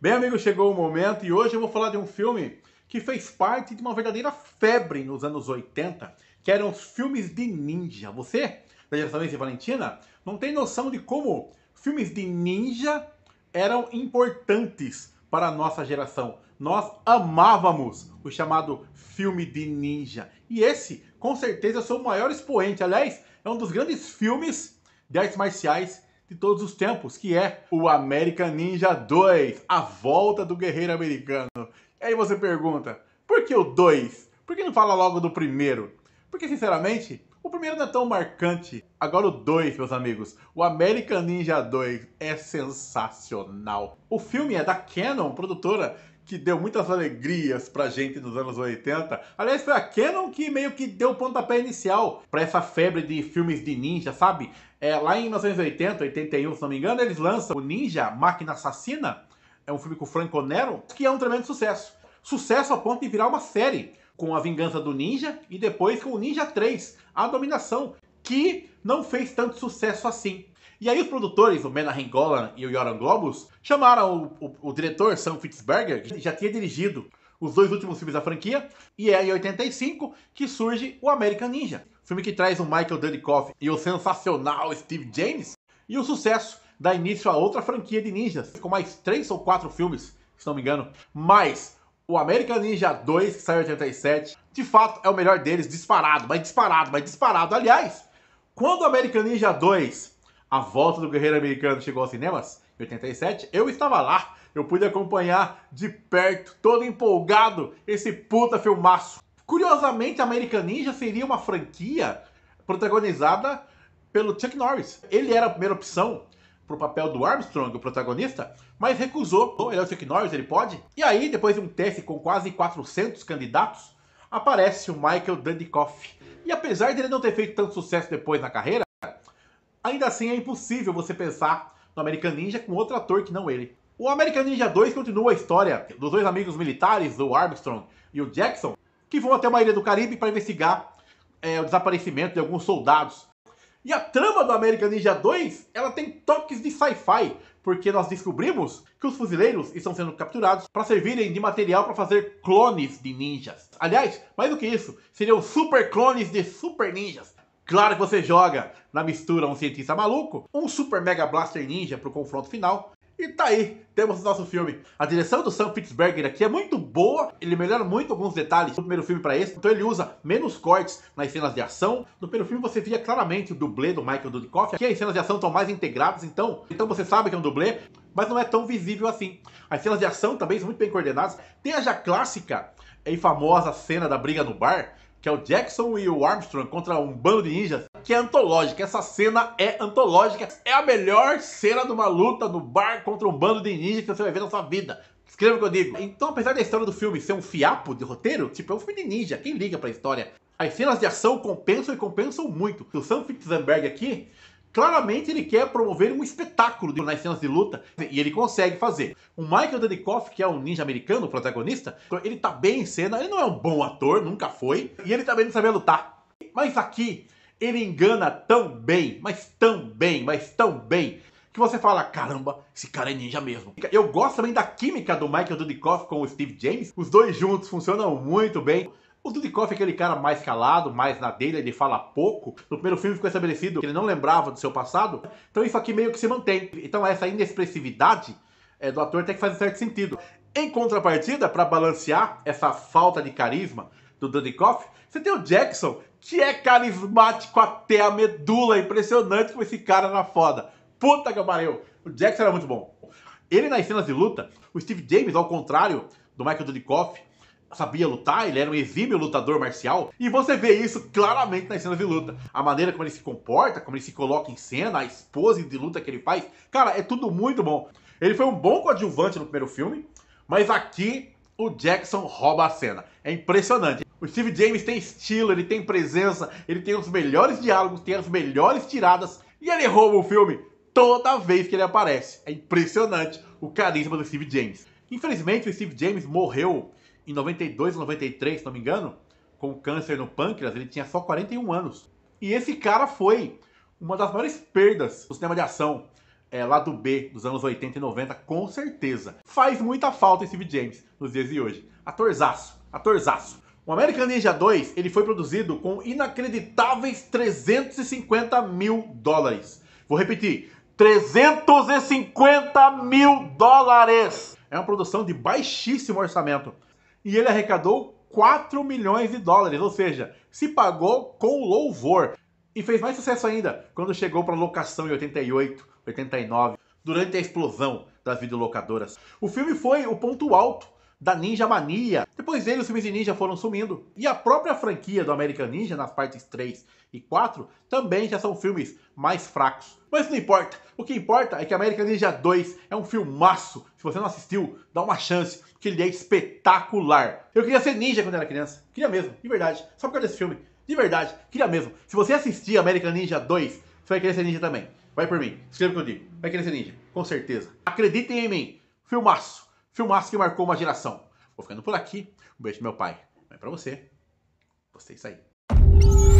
Bem, amigos, chegou o momento e hoje eu vou falar de um filme que fez parte de uma verdadeira febre nos anos 80, que eram os filmes de ninja. Você, da geração e Valentina, não tem noção de como filmes de ninja eram importantes para a nossa geração. Nós amávamos o chamado filme de ninja. E esse, com certeza, é sou o maior expoente. Aliás, é um dos grandes filmes de artes marciais de todos os tempos, que é o American Ninja 2, a volta do guerreiro americano. E aí você pergunta, por que o 2? Por que não fala logo do primeiro? Porque, sinceramente, o primeiro não é tão marcante. Agora o 2, meus amigos. O American Ninja 2 é sensacional. O filme é da Canon, produtora que deu muitas alegrias pra gente nos anos 80. Aliás, foi a Canon que meio que deu o pontapé inicial para essa febre de filmes de ninja, sabe? É, lá em 1980, 81, se não me engano, eles lançam o Ninja Máquina Assassina, é um filme com o Franco Nero, que é um tremendo sucesso. Sucesso a ponto de virar uma série, com A Vingança do Ninja e depois com o Ninja 3, A Dominação, que não fez tanto sucesso assim. E aí os produtores, o Mena Rengolan e o Yoram Globus, chamaram o, o, o diretor Sam Fitzberger, que já tinha dirigido os dois últimos filmes da franquia, e é em 85 que surge o American Ninja, filme que traz o Michael Dudikoff e o sensacional Steve James, e o sucesso dá início a outra franquia de ninjas, com mais três ou quatro filmes, se não me engano, mais o American Ninja 2, que saiu em 87, de fato é o melhor deles, disparado, mas disparado, mas disparado. Aliás, quando o American Ninja 2 a volta do Guerreiro Americano chegou aos cinemas em 87. Eu estava lá, eu pude acompanhar de perto, todo empolgado, esse puta filmaço. Curiosamente, American Ninja seria uma franquia protagonizada pelo Chuck Norris. Ele era a primeira opção para o papel do Armstrong, o protagonista, mas recusou. Ele é o Chuck Norris, ele pode. E aí, depois de um teste com quase 400 candidatos, aparece o Michael Dudikoff. E apesar dele não ter feito tanto sucesso depois na carreira, Ainda assim, é impossível você pensar no American Ninja com outro ator que não ele. O American Ninja 2 continua a história dos dois amigos militares, o Armstrong e o Jackson, que vão até uma ilha do Caribe para investigar é, o desaparecimento de alguns soldados. E a trama do American Ninja 2, ela tem toques de sci-fi, porque nós descobrimos que os fuzileiros estão sendo capturados para servirem de material para fazer clones de ninjas. Aliás, mais do que isso, seriam super clones de super ninjas. Claro que você joga na mistura um cientista maluco, um super mega blaster ninja pro confronto final. E tá aí, temos o nosso filme. A direção do Sam Fitzberger aqui é muito boa, ele melhora muito alguns detalhes do primeiro filme para esse, então ele usa menos cortes nas cenas de ação. No primeiro filme você via claramente o dublê do Michael Dudikoff, aqui as cenas de ação estão mais integradas, então, então você sabe que é um dublê, mas não é tão visível assim. As cenas de ação também são muito bem coordenadas. Tem a já clássica e famosa cena da briga no bar, que é o Jackson e o Armstrong contra um bando de ninjas, que é antológica. Essa cena é antológica. É a melhor cena de uma luta no bar contra um bando de ninjas que você vai ver na sua vida. Escreva o que eu digo. Então, apesar da história do filme ser um fiapo de roteiro, tipo, é um filme de ninja, quem liga pra história? As cenas de ação compensam e compensam muito. O Sam Fitzgerald aqui Claramente ele quer promover um espetáculo nas cenas de luta e ele consegue fazer. O Michael Dudikoff, que é um ninja americano, o protagonista, ele tá bem em cena, ele não é um bom ator, nunca foi, e ele também não sabia lutar. Mas aqui ele engana tão bem, mas tão bem, mas tão bem, que você fala, caramba, esse cara é ninja mesmo. Eu gosto também da química do Michael Dudikoff com o Steve James, os dois juntos funcionam muito bem. O Dudikoff é aquele cara mais calado, mais na dele, ele fala pouco. No primeiro filme ficou estabelecido que ele não lembrava do seu passado. Então isso aqui meio que se mantém. Então essa inexpressividade é, do ator até que faz um certo sentido. Em contrapartida, para balancear essa falta de carisma do Dudikoff, você tem o Jackson, que é carismático até a medula. Impressionante como esse cara na foda. Puta que pariu! O Jackson era muito bom. Ele nas cenas de luta, o Steve James, ao contrário do Michael Dudikoff, sabia lutar, ele era um exímio lutador marcial, e você vê isso claramente nas cenas de luta. A maneira como ele se comporta, como ele se coloca em cena, a esposa de luta que ele faz, cara, é tudo muito bom. Ele foi um bom coadjuvante no primeiro filme, mas aqui o Jackson rouba a cena. É impressionante. O Steve James tem estilo, ele tem presença, ele tem os melhores diálogos, tem as melhores tiradas, e ele rouba o filme toda vez que ele aparece. É impressionante o carisma do Steve James. Infelizmente, o Steve James morreu em 92 ou 93, se não me engano, com câncer no pâncreas, ele tinha só 41 anos. E esse cara foi uma das maiores perdas do cinema de ação é, lá do B dos anos 80 e 90, com certeza. Faz muita falta esse Steve James nos dias de hoje. Atorzaço, atorzaço. O American Ninja 2 ele foi produzido com inacreditáveis 350 mil dólares. Vou repetir, 350 mil dólares! É uma produção de baixíssimo orçamento e ele arrecadou 4 milhões de dólares, ou seja, se pagou com louvor. E fez mais sucesso ainda quando chegou para locação em 88, 89, durante a explosão das videolocadoras. O filme foi o ponto alto da Ninja Mania. Depois dele, os filmes de ninja foram sumindo, e a própria franquia do American Ninja, nas partes 3 e 4, também já são filmes mais fracos. Mas não importa, o que importa é que American Ninja 2 é um filmaço. Se você não assistiu, dá uma chance, porque ele é espetacular. Eu queria ser ninja quando era criança, queria mesmo, de verdade, só por causa desse filme. De verdade, queria mesmo. Se você assistir American Ninja 2, você vai querer ser ninja também. Vai por mim, escreva o que eu digo. Vai querer ser ninja, com certeza. Acreditem em mim, filmaço. Filmaço que marcou uma geração. Vou ficando por aqui. Um beijo meu pai. Não é pra você. Gostei, isso aí.